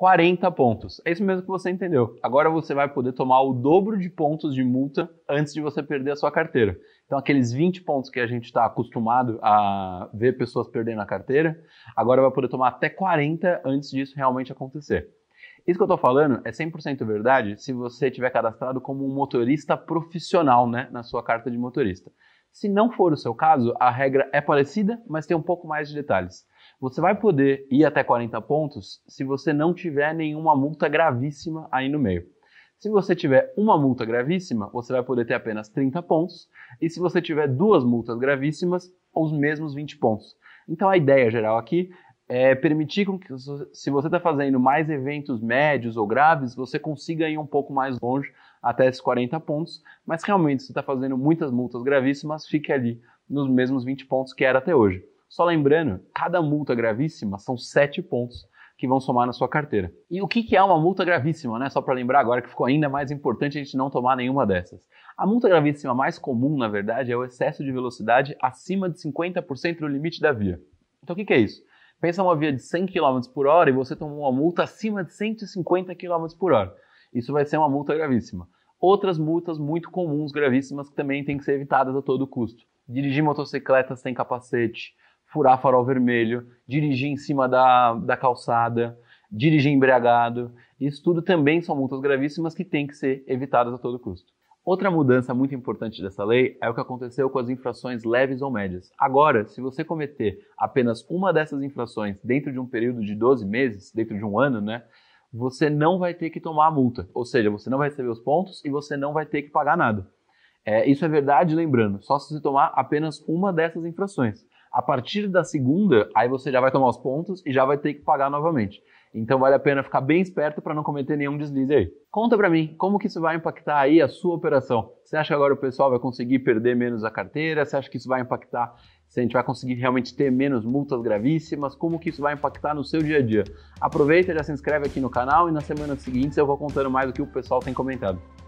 40 pontos. É isso mesmo que você entendeu. Agora você vai poder tomar o dobro de pontos de multa antes de você perder a sua carteira. Então, aqueles 20 pontos que a gente está acostumado a ver pessoas perdendo a carteira, agora vai poder tomar até 40 antes disso realmente acontecer. Isso que eu estou falando é 100% verdade se você tiver cadastrado como um motorista profissional né, na sua carta de motorista. Se não for o seu caso, a regra é parecida, mas tem um pouco mais de detalhes. Você vai poder ir até 40 pontos se você não tiver nenhuma multa gravíssima aí no meio. Se você tiver uma multa gravíssima, você vai poder ter apenas 30 pontos, e se você tiver duas multas gravíssimas, os mesmos 20 pontos. Então a ideia geral aqui é permitir que, se você está fazendo mais eventos médios ou graves, você consiga ir um pouco mais longe até esses 40 pontos, mas realmente se está fazendo muitas multas gravíssimas, fique ali nos mesmos 20 pontos que era até hoje. Só lembrando, cada multa gravíssima são 7 pontos que vão somar na sua carteira. E o que é uma multa gravíssima, né? Só para lembrar agora que ficou ainda mais importante a gente não tomar nenhuma dessas. A multa gravíssima mais comum, na verdade, é o excesso de velocidade acima de 50% do limite da via. Então o que é isso? Pensa uma via de 100 km por hora e você tomou uma multa acima de 150 km por hora. Isso vai ser uma multa gravíssima. Outras multas muito comuns, gravíssimas, que também têm que ser evitadas a todo custo. Dirigir motocicleta sem capacete, furar farol vermelho, dirigir em cima da, da calçada, dirigir embriagado. Isso tudo também são multas gravíssimas que têm que ser evitadas a todo custo. Outra mudança muito importante dessa lei é o que aconteceu com as infrações leves ou médias. Agora, se você cometer apenas uma dessas infrações dentro de um período de 12 meses, dentro de um ano, né, você não vai ter que tomar a multa. Ou seja, você não vai receber os pontos e você não vai ter que pagar nada. É, isso é verdade, lembrando, só se você tomar apenas uma dessas infrações. A partir da segunda, aí você já vai tomar os pontos e já vai ter que pagar novamente. Então vale a pena ficar bem esperto para não cometer nenhum deslize aí. Conta para mim, como que isso vai impactar aí a sua operação? Você acha que agora o pessoal vai conseguir perder menos a carteira? Você acha que isso vai impactar se a gente vai conseguir realmente ter menos multas gravíssimas, como que isso vai impactar no seu dia a dia. Aproveita, já se inscreve aqui no canal e na semana seguinte eu vou contando mais o que o pessoal tem comentado.